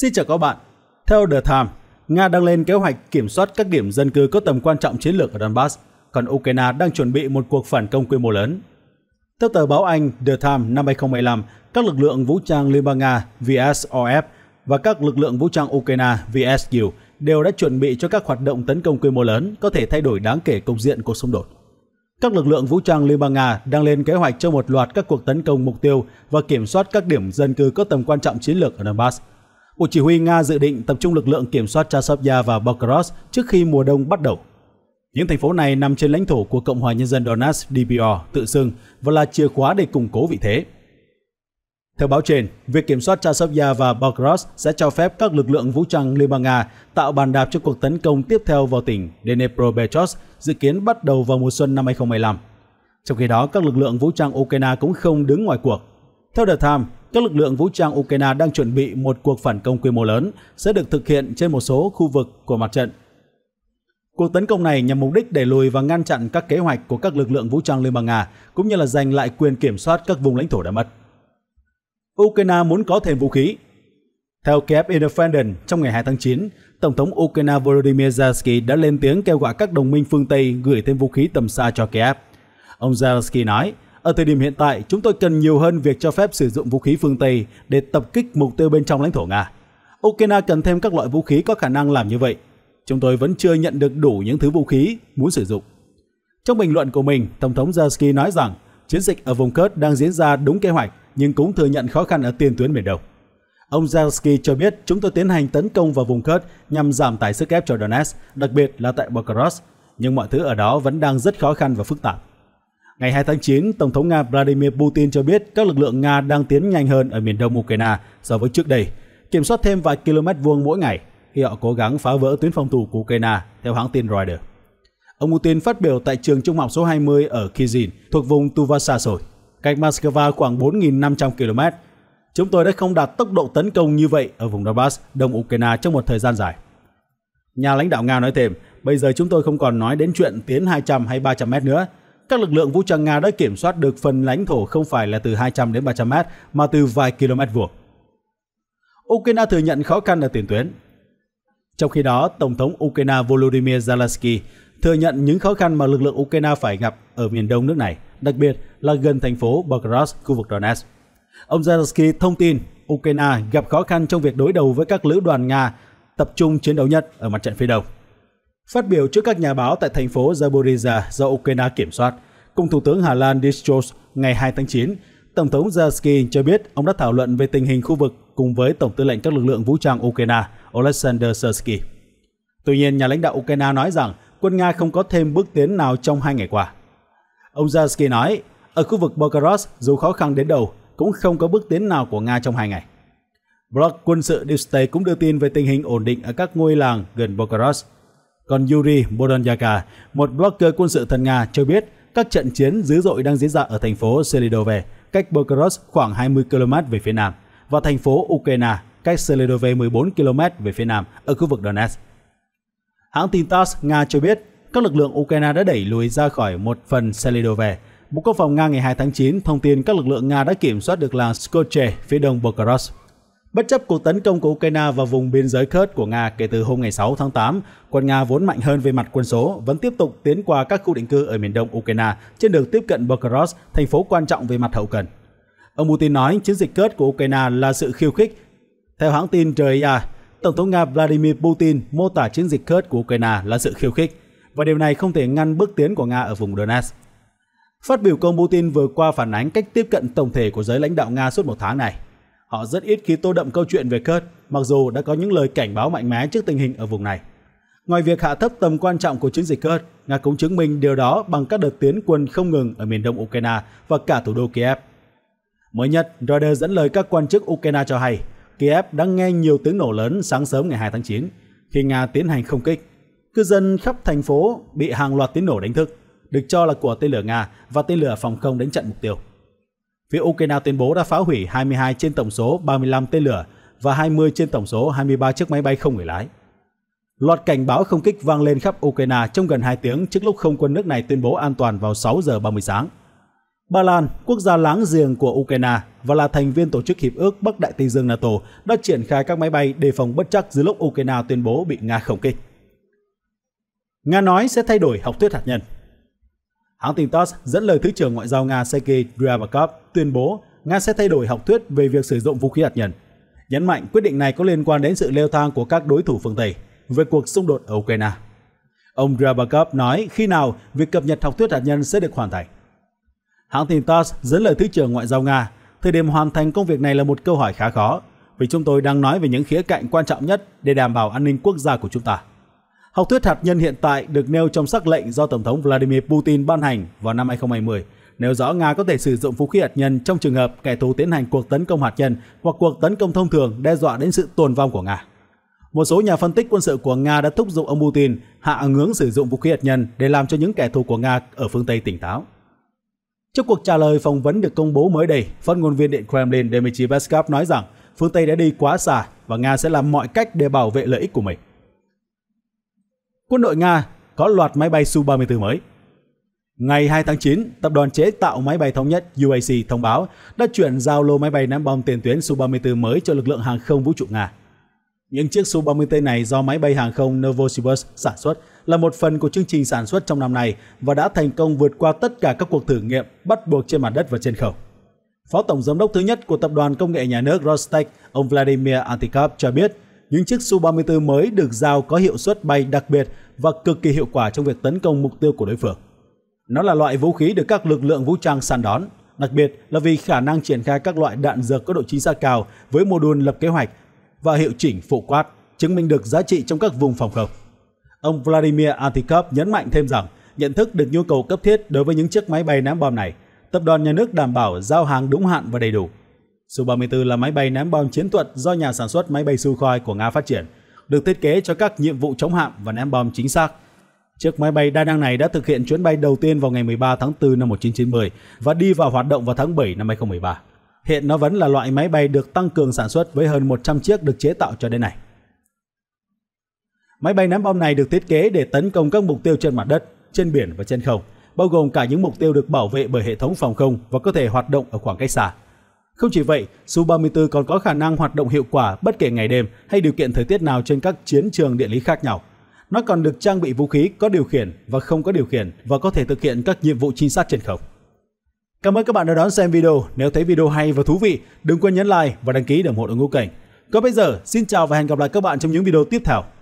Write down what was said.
Xin chào các bạn. Theo The Times, Nga đang lên kế hoạch kiểm soát các điểm dân cư có tầm quan trọng chiến lược ở Donbass, còn Ukraine đang chuẩn bị một cuộc phản công quy mô lớn. Theo tờ báo Anh The Times năm 2015, các lực lượng vũ trang Liên bang Nga VSOF và các lực lượng vũ trang Ukraine VSU đều đã chuẩn bị cho các hoạt động tấn công quy mô lớn có thể thay đổi đáng kể cục diện của xung đột. Các lực lượng vũ trang Liên bang Nga đang lên kế hoạch cho một loạt các cuộc tấn công mục tiêu và kiểm soát các điểm dân cư có tầm quan trọng chiến lược ở Donbass – Bộ Chỉ huy Nga dự định tập trung lực lượng kiểm soát Chasovya và Belgorod trước khi mùa đông bắt đầu. Những thành phố này nằm trên lãnh thổ của Cộng hòa Nhân dân Donetsk DPR tự xưng và là chìa khóa để củng cố vị thế. Theo báo trên, việc kiểm soát Chasovya và Belgorod sẽ cho phép các lực lượng vũ trang Liên bang Nga tạo bàn đạp cho cuộc tấn công tiếp theo vào tỉnh Dnepropetrovsk dự kiến bắt đầu vào mùa xuân năm 2015. Trong khi đó, các lực lượng vũ trang Ukraine cũng không đứng ngoài cuộc. Theo The Times, các lực lượng vũ trang Ukraine đang chuẩn bị một cuộc phản công quy mô lớn sẽ được thực hiện trên một số khu vực của mặt trận. Cuộc tấn công này nhằm mục đích đẩy lùi và ngăn chặn các kế hoạch của các lực lượng vũ trang Liên bang Nga, cũng như là giành lại quyền kiểm soát các vùng lãnh thổ đã mất. Ukraine muốn có thêm vũ khí. Theo Kiev Independent, trong ngày 2 tháng 9, Tổng thống Ukraine Volodymyr Zelensky đã lên tiếng kêu gọi các đồng minh phương Tây gửi thêm vũ khí tầm xa cho Kiev. Ông Zelensky nói, ở thời điểm hiện tại, chúng tôi cần nhiều hơn việc cho phép sử dụng vũ khí phương Tây để tập kích mục tiêu bên trong lãnh thổ Nga. Ukraine cần thêm các loại vũ khí có khả năng làm như vậy. Chúng tôi vẫn chưa nhận được đủ những thứ vũ khí muốn sử dụng. Trong bình luận của mình, Tổng thống Zelensky nói rằng chiến dịch ở vùng Kurd đang diễn ra đúng kế hoạch nhưng cũng thừa nhận khó khăn ở tiền tuyến miền Đông. Ông Zelensky cho biết chúng tôi tiến hành tấn công vào vùng Kurd nhằm giảm tải sức ép cho Donetsk, đặc biệt là tại Belgorod, nhưng mọi thứ ở đó vẫn đang rất khó khăn và phức tạp. Ngày 2 tháng 9, Tổng thống Nga Vladimir Putin cho biết các lực lượng Nga đang tiến nhanh hơn ở miền đông Ukraine so với trước đây, kiểm soát thêm vài km vuông mỗi ngày khi họ cố gắng phá vỡ tuyến phòng thủ của Ukraine, theo hãng tin Reuters. Ông Putin phát biểu tại trường trung học số 20 ở Kizin, thuộc vùng Tuva Tuvasasoy, cách Moscow khoảng 4.500 km. Chúng tôi đã không đạt tốc độ tấn công như vậy ở vùng Donbass, đông Ukraine trong một thời gian dài. Nhà lãnh đạo Nga nói thêm, bây giờ chúng tôi không còn nói đến chuyện tiến 200 hay 300 mét nữa, các lực lượng vũ trang Nga đã kiểm soát được phần lãnh thổ không phải là từ 200 đến 300 mét mà từ vài km vuông. Ukraine thừa nhận khó khăn ở tiền tuyến. Trong khi đó, Tổng thống Ukraine Volodymyr Zelensky thừa nhận những khó khăn mà lực lượng Ukraine phải gặp ở miền đông nước này, đặc biệt là gần thành phố Belgorod, khu vực Donetsk. Ông Zelensky thông tin Ukraine gặp khó khăn trong việc đối đầu với các lữ đoàn Nga tập trung chiến đấu nhất ở mặt trận phía đông. Phát biểu trước các nhà báo tại thành phố Zaporizhia do Ukraine kiểm soát cùng Thủ tướng Hà Lan Dischos ngày 2 tháng 9, Tổng thống Zelensky cho biết ông đã thảo luận về tình hình khu vực cùng với Tổng tư lệnh các lực lượng vũ trang Ukraine Oleksandr Sensky. Tuy nhiên, nhà lãnh đạo Ukraine nói rằng quân Nga không có thêm bước tiến nào trong hai ngày qua. Ông Zelensky nói, ở khu vực Bogoros dù khó khăn đến đâu cũng không có bước tiến nào của Nga trong hai ngày. Blog quân sự Newsday cũng đưa tin về tình hình ổn định ở các ngôi làng gần Bogoros – còn Yuri Bodonyaka, một blogger quân sự thân Nga cho biết các trận chiến dữ dội đang diễn ra ở thành phố Selidove, cách Belgorod khoảng 20 km về phía nam, và thành phố Ukraine, cách Selidove 14 km về phía nam, ở khu vực Donetsk. Hãng tin TASS Nga cho biết các lực lượng Ukraine đã đẩy lùi ra khỏi một phần Selidove. Bộ Quốc phòng Nga ngày 2 tháng 9 thông tin các lực lượng Nga đã kiểm soát được làng Skoche phía đông Belgorod. Bất chấp cuộc tấn công của Ukraine vào vùng biên giới Kurd của Nga kể từ hôm ngày 6 tháng 8, quân Nga vốn mạnh hơn về mặt quân số vẫn tiếp tục tiến qua các khu định cư ở miền đông Ukraine trên đường tiếp cận Belgorod, thành phố quan trọng về mặt hậu cần. Ông Putin nói chiến dịch Kurd của Ukraine là sự khiêu khích. Theo hãng tin RIA, Tổng thống Nga Vladimir Putin mô tả chiến dịch Kurd của Ukraine là sự khiêu khích và điều này không thể ngăn bước tiến của Nga ở vùng Donetsk. Phát biểu của ông Putin vừa qua phản ánh cách tiếp cận tổng thể của giới lãnh đạo Nga suốt một tháng này – Họ rất ít khi tô đậm câu chuyện về Kurt, mặc dù đã có những lời cảnh báo mạnh mẽ trước tình hình ở vùng này. Ngoài việc hạ thấp tầm quan trọng của chiến dịch Kurt, Nga cũng chứng minh điều đó bằng các đợt tiến quân không ngừng ở miền đông Ukraine và cả thủ đô Kiev. Mới nhất, Reuters dẫn lời các quan chức Ukraine cho hay, Kiev đã nghe nhiều tiếng nổ lớn sáng sớm ngày 2 tháng 9 khi Nga tiến hành không kích. Cư dân khắp thành phố bị hàng loạt tiếng nổ đánh thức, được cho là của tên lửa Nga và tên lửa phòng không đánh chặn mục tiêu. Phía Ukraine tuyên bố đã phá hủy 22 trên tổng số 35 tên lửa và 20 trên tổng số 23 chiếc máy bay không người lái. Loạt cảnh báo không kích vang lên khắp Ukraine trong gần 2 tiếng trước lúc không quân nước này tuyên bố an toàn vào 6 giờ 30 sáng. Ba Lan, quốc gia láng giềng của Ukraine và là thành viên tổ chức Hiệp ước Bắc Đại Tây Dương NATO, đã triển khai các máy bay đề phòng bất chắc dưới lúc Ukraine tuyên bố bị Nga không kích. Nga nói sẽ thay đổi học thuyết hạt nhân. Hãng tin TASS dẫn lời Thứ trưởng Ngoại giao Nga Sergei Ryabakov tuyên bố Nga sẽ thay đổi học thuyết về việc sử dụng vũ khí hạt nhân, nhấn mạnh quyết định này có liên quan đến sự leo thang của các đối thủ phương Tây về cuộc xung đột ở Ukraine. Ông Ryabakov nói khi nào việc cập nhật học thuyết hạt nhân sẽ được hoàn thành. Hãng tin TASS dẫn lời Thứ trưởng Ngoại giao Nga, thời điểm hoàn thành công việc này là một câu hỏi khá khó, vì chúng tôi đang nói về những khía cạnh quan trọng nhất để đảm bảo an ninh quốc gia của chúng ta. Học thuyết hạt nhân hiện tại được nêu trong sắc lệnh do Tổng thống Vladimir Putin ban hành vào năm 2020, nêu rõ Nga có thể sử dụng vũ khí hạt nhân trong trường hợp kẻ thù tiến hành cuộc tấn công hạt nhân hoặc cuộc tấn công thông thường đe dọa đến sự tồn vong của Nga. Một số nhà phân tích quân sự của Nga đã thúc giục ông Putin hạ ngưỡng sử dụng vũ khí hạt nhân để làm cho những kẻ thù của Nga ở phương Tây tỉnh táo. Trong cuộc trả lời phỏng vấn được công bố mới đây, phát ngôn viên Điện Kremlin Dmitry Peskov nói rằng phương Tây đã đi quá xa và Nga sẽ làm mọi cách để bảo vệ lợi ích của mình quân đội Nga có loạt máy bay Su-34 mới. Ngày 2 tháng 9, tập đoàn chế tạo máy bay thống nhất UAC thông báo đã chuyển giao lô máy bay ném bom tiền tuyến Su-34 mới cho lực lượng hàng không vũ trụ Nga. Những chiếc su 34 này do máy bay hàng không Novosibirsk sản xuất là một phần của chương trình sản xuất trong năm nay và đã thành công vượt qua tất cả các cuộc thử nghiệm bắt buộc trên mặt đất và trên không. Phó Tổng Giám đốc thứ nhất của Tập đoàn Công nghệ Nhà nước Rostec, ông Vladimir Antikov cho biết những chiếc Su-34 mới được giao có hiệu suất bay đặc biệt và cực kỳ hiệu quả trong việc tấn công mục tiêu của đối phương. Nó là loại vũ khí được các lực lượng vũ trang săn đón, đặc biệt là vì khả năng triển khai các loại đạn dược có độ chính xác cao với mô đun lập kế hoạch và hiệu chỉnh phụ quát, chứng minh được giá trị trong các vùng phòng không. Ông Vladimir Antikov nhấn mạnh thêm rằng, nhận thức được nhu cầu cấp thiết đối với những chiếc máy bay ném bom này, tập đoàn nhà nước đảm bảo giao hàng đúng hạn và đầy đủ. Su-34 là máy bay ném bom chiến thuật do nhà sản xuất máy bay Sukhoi của Nga phát triển, được thiết kế cho các nhiệm vụ chống hạm và ném bom chính xác. Chiếc máy bay đa năng này đã thực hiện chuyến bay đầu tiên vào ngày 13 tháng 4 năm 1990 và đi vào hoạt động vào tháng 7 năm 2013. Hiện nó vẫn là loại máy bay được tăng cường sản xuất với hơn 100 chiếc được chế tạo cho đến nay. Máy bay ném bom này được thiết kế để tấn công các mục tiêu trên mặt đất, trên biển và trên không, bao gồm cả những mục tiêu được bảo vệ bởi hệ thống phòng không và có thể hoạt động ở khoảng cách xa. Không chỉ vậy, Su-34 còn có khả năng hoạt động hiệu quả bất kể ngày đêm hay điều kiện thời tiết nào trên các chiến trường địa lý khác nhau. Nó còn được trang bị vũ khí có điều khiển và không có điều khiển và có thể thực hiện các nhiệm vụ trinh sát trên không. Cảm ơn các bạn đã đón xem video. Nếu thấy video hay và thú vị, đừng quên nhấn like và đăng ký để ủng hộ đội ngũ cảnh. Còn bây giờ, xin chào và hẹn gặp lại các bạn trong những video tiếp theo.